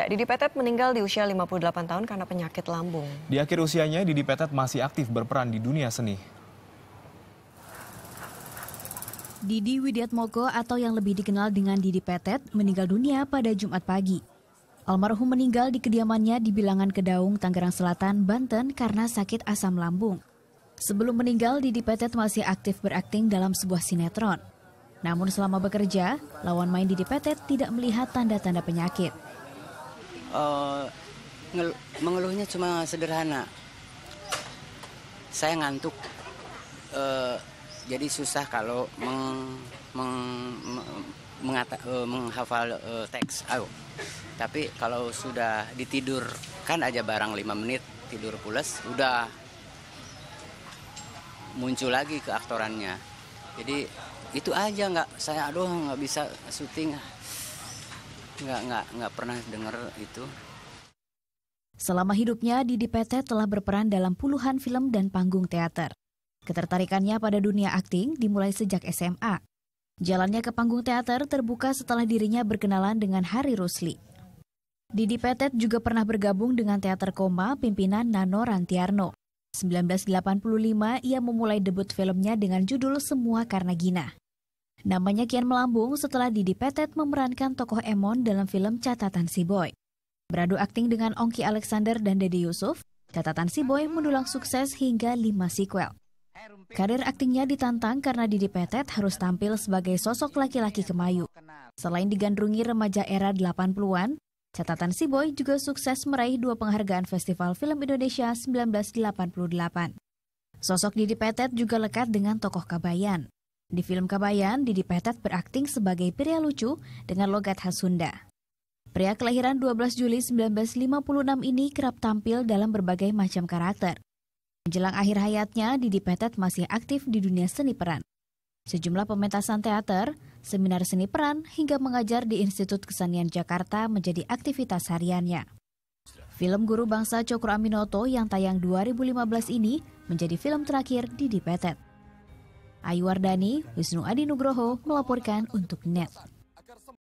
Ya, Didi Petet meninggal di usia 58 tahun karena penyakit lambung. Di akhir usianya, Didi Petet masih aktif berperan di dunia seni. Didi Widiatmoko atau yang lebih dikenal dengan Didi Petet meninggal dunia pada Jumat pagi. Almarhum meninggal di kediamannya di Bilangan Kedaung, Tangerang Selatan, Banten karena sakit asam lambung. Sebelum meninggal, Didi Petet masih aktif berakting dalam sebuah sinetron. Namun selama bekerja, lawan main Didi Petet tidak melihat tanda-tanda penyakit. Eh, mengeluhnya cuma sederhana. Saya ngantuk, uh, jadi susah kalau meng, meng, mengata, uh, menghafal uh, teks. Ayo. Tapi kalau sudah ditidurkan aja barang 5 menit, tidur pulas, udah muncul lagi keaktorannya. Jadi itu aja nggak saya aduh nggak bisa syuting nggak nggak nggak pernah dengar itu. Selama hidupnya, Didi Petet telah berperan dalam puluhan film dan panggung teater. Ketertarikannya pada dunia akting dimulai sejak SMA. Jalannya ke panggung teater terbuka setelah dirinya berkenalan dengan Hari Rusli. Didi Petet juga pernah bergabung dengan Teater Koma pimpinan Nano Rantiarno. 1985, ia memulai debut filmnya dengan judul Semua Karena Gina. Namanya kian melambung setelah Didi Petet memerankan tokoh Emon dalam film Catatan Si Boy. Beradu akting dengan Ongki Alexander dan Dede Yusuf, Catatan Si Boy mendulang sukses hingga lima sequel. Karir aktingnya ditantang karena Didi Petet harus tampil sebagai sosok laki-laki kemayu. Selain digandrungi remaja era 80-an, Catatan Si Boy juga sukses meraih dua penghargaan Festival Film Indonesia 1988. Sosok Didi Petet juga lekat dengan tokoh Kabayan. Di film Kabayan, Didi Petet berakting sebagai pria lucu dengan logat khas Sunda. Pria kelahiran 12 Juli 1956 ini kerap tampil dalam berbagai macam karakter. Menjelang akhir hayatnya, Didi Petet masih aktif di dunia seni peran. Sejumlah pementasan teater, seminar seni peran, hingga mengajar di Institut Kesenian Jakarta menjadi aktivitas hariannya. Film Guru Bangsa Cokro Aminoto yang tayang 2015 ini menjadi film terakhir Didi Petet. Ayu Wardani, Wisnu Adi Nugroho melaporkan untuk NET.